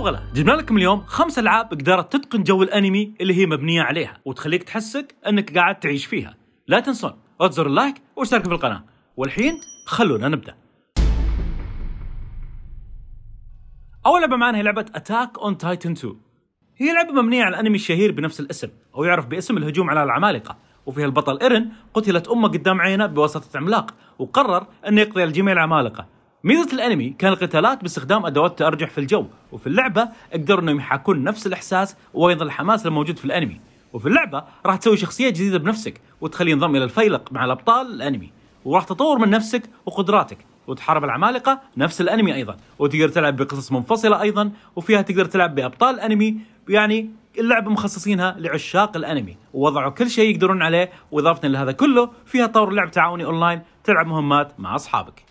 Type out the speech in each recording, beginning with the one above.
وغلا جبنا لكم اليوم خمس العاب قدرت تتقن جو الانمي اللي هي مبنيه عليها وتخليك تحسك انك قاعد تعيش فيها لا تنسون تزر اللايك واشتركوا في القناه والحين خلونا نبدا اول لعبه معنا هي لعبه اتاك اون تايتن 2 هي لعبه مبنيه على الانمي الشهير بنفس الاسم او يعرف باسم الهجوم على العمالقه وفيها البطل ايرن قتلت امه قدام عينه بواسطه عملاق وقرر انه يقضي على جميع العمالقه ميزة الأنمي كان القتالات باستخدام أدوات تأرجح في الجو وفي اللعبة قدروا أنهم يحاكون نفس الإحساس وأيضا الحماس الموجود في الأنمي وفي اللعبة راح تسوي شخصية جديدة بنفسك وتخليه ينضم إلى الفيلق مع الأبطال الأنمي وراح تطور من نفسك وقدراتك وتحارب العمالقة نفس الأنمي أيضا وتقدر تلعب بقصص منفصلة أيضا وفيها تقدر تلعب بأبطال الانمي يعني اللعبة مخصصينها لعشاق الأنمي ووضعوا كل شيء يقدرون عليه وإضافة لهذا كله فيها طور لعب تعاوني أونلاين تلعب مهمات مع أصحابك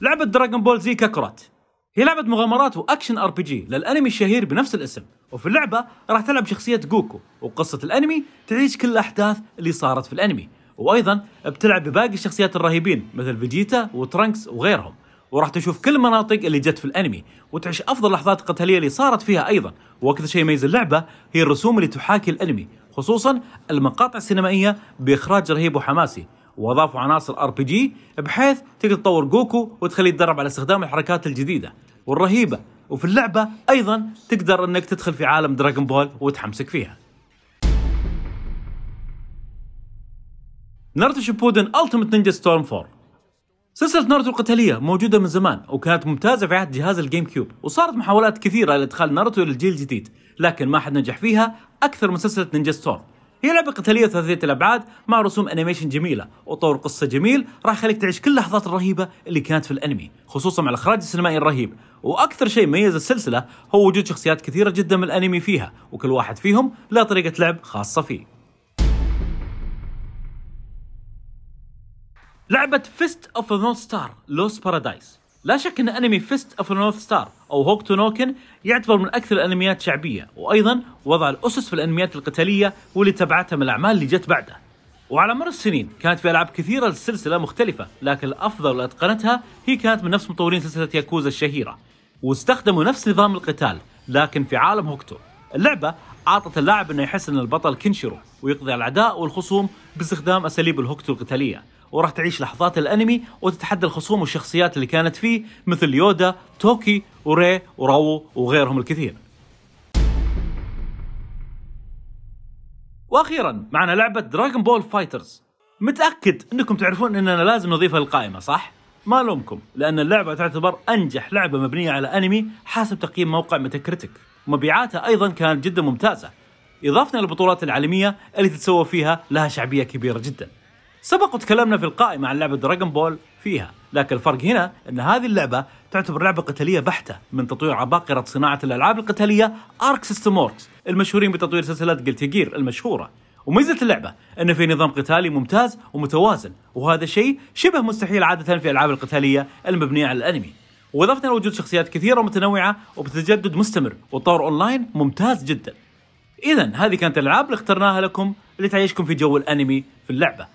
لعبة دراغون بول زي كاكورات هي لعبة مغامرات واكشن ار بي جي للانمي الشهير بنفس الاسم وفي اللعبة راح تلعب شخصية جوكو وقصة الانمي تعيش كل الاحداث اللي صارت في الانمي وايضا بتلعب بباقي الشخصيات الرهيبين مثل فيجيتا وترانكس وغيرهم وراح تشوف كل المناطق اللي جت في الانمي وتعيش افضل لحظات قتاليه اللي صارت فيها ايضا واكثر شيء يميز اللعبه هي الرسوم اللي تحاكي الانمي خصوصا المقاطع السينمائيه باخراج رهيب وحماسي واضافوا عناصر ار بي جي بحيث تقدر تطور جوكو وتخليه يتدرب على استخدام الحركات الجديده والرهيبه وفي اللعبه ايضا تقدر انك تدخل في عالم دراغون بول وتحمسك فيها. ناروتو شيبودن التيمت نينجا ستورم 4 سلسلة ناروتو القتالية موجودة من زمان وكانت ممتازة في عهد جهاز الجيم كيوب وصارت محاولات كثيرة لإدخال ناروتو للجيل الجديد لكن ما حد نجح فيها أكثر من سلسلة نينجا ستورم هي لعبة قتالية ثلاثية الأبعاد مع رسوم أنيميشن جميلة وطور قصة جميل راح يخليك تعيش كل اللحظات الرهيبة اللي كانت في الأنمي خصوصا مع الإخراج السينمائي الرهيب وأكثر شيء ميز السلسلة هو وجود شخصيات كثيرة جدا من الأنمي فيها وكل واحد فيهم له طريقة لعب خاصة فيه لعبة فيست اوف ذا نورث ستار لوس بارادايس لا شك ان انمي فيست اوف نورث ستار او هوك تو نوكن يعتبر من اكثر الانميات شعبيه وايضا وضع الاسس في الانميات القتاليه واللي تبعتها من الاعمال اللي جت بعده. وعلى مر السنين كانت في العاب كثيره للسلسله مختلفه لكن الافضل اللي اتقنتها هي كانت من نفس مطورين سلسله ياكوزا الشهيره واستخدموا نفس نظام القتال لكن في عالم هوكتو. اللعبه اعطت اللاعب انه يحس ان البطل كينشيرو ويقضي على الاعداء والخصوم باستخدام اساليب الهوكتو القتاليه وراح تعيش لحظات الانمي وتتحدى الخصوم والشخصيات اللي كانت فيه مثل يودا، توكي، وري، وراو وغيرهم الكثير. واخيرا معنا لعبه دراغون بول فايترز. متاكد انكم تعرفون اننا لازم نضيفها للقائمه صح؟ ما لومكم لان اللعبه تعتبر انجح لعبه مبنيه على انمي حسب تقييم موقع كريتيك. مبيعاتها ايضا كانت جدا ممتازه اضافه للبطولات العالميه اللي تتسوى فيها لها شعبيه كبيره جدا سبق وتكلمنا في القائمة عن لعبة دراجون بول فيها لكن الفرق هنا أن هذه اللعبة تعتبر لعبة قتالية بحتة من تطوير عباقرة صناعة الألعاب القتالية أرك سيستم المشهورين بتطوير سلسلة جلتيجير المشهورة وميزة اللعبة أن في نظام قتالي ممتاز ومتوازن وهذا شيء شبه مستحيل عادة في الألعاب القتالية المبنية على الأنمي وإضافة لوجود شخصيات كثيرة ومتنوعة وبتجدد مستمر وطور أونلاين ممتاز جدا إذا هذه كانت الألعاب اللي اخترناها لكم لتعيشكم في جو الأنمي في اللعبة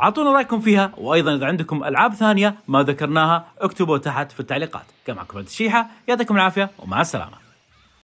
اعطونا رايكم فيها وايضا اذا عندكم العاب ثانيه ما ذكرناها اكتبوا تحت في التعليقات كان معكم الشيحه يعطيكم العافيه ومع السلامه